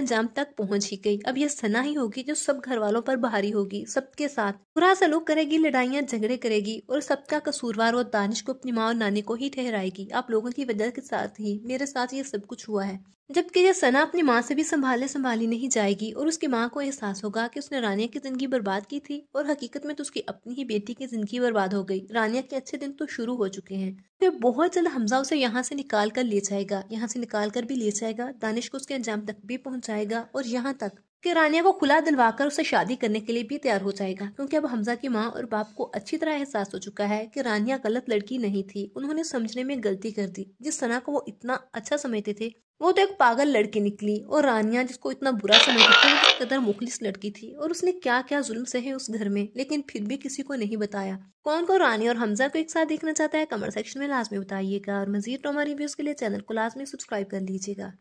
अंजाम तक पहुंच ही गई अब यह सना ही होगी जो सब घर वालों पर भारी होगी सबके साथ बुरा सलूक करेगी लड़ाइयाँ झगड़े करेगी और सबका कसूरवार और दानिश को अपनी माँ और नानी को ही ठहराएगी आप लोगों की वजह के साथ ही मेरे साथ ये सब कुछ हुआ है जबकि यह सना अपनी माँ से भी संभाले संभाली नहीं जाएगी और उसकी माँ को एहसास होगा कि उसने रानिया की ज़िंदगी बर्बाद की थी और हकीकत में तो उसकी अपनी ही बेटी की ज़िंदगी बर्बाद हो गई रानिया के अच्छे दिन तो शुरू हो चुके हैं फिर बहुत जल्द हमजा उसे यहाँ से निकाल कर ले जाएगा यहाँ से निकाल कर भी ले जाएगा दानिश को उसके अंजाम तक भी पहुँचाएगा और यहाँ तक कि रानिया को खुला दिलवाकर उसे शादी करने के लिए भी तैयार हो जाएगा क्योंकि अब हमजा की माँ और बाप को अच्छी तरह एहसास हो चुका है कि रानिया गलत लड़की नहीं थी उन्होंने समझने में गलती कर दी जिस सना को वो इतना अच्छा समझते थे वो तो एक पागल लड़की निकली और रानिया जिसको इतना बुरा समझती थी किस कदर मुखलिस लड़की थी और उसने क्या क्या जुल्म सहे उस घर में लेकिन फिर भी किसी को नहीं बताया कौन को रानी और हमजा को एक साथ देखना चाहता है कमेंट सेक्शन में लाजमी बताइएगा और मजीद तो हमारी रिव्यूज के लिए चैनल को लाजमी सब्सक्राइब कर लीजिएगा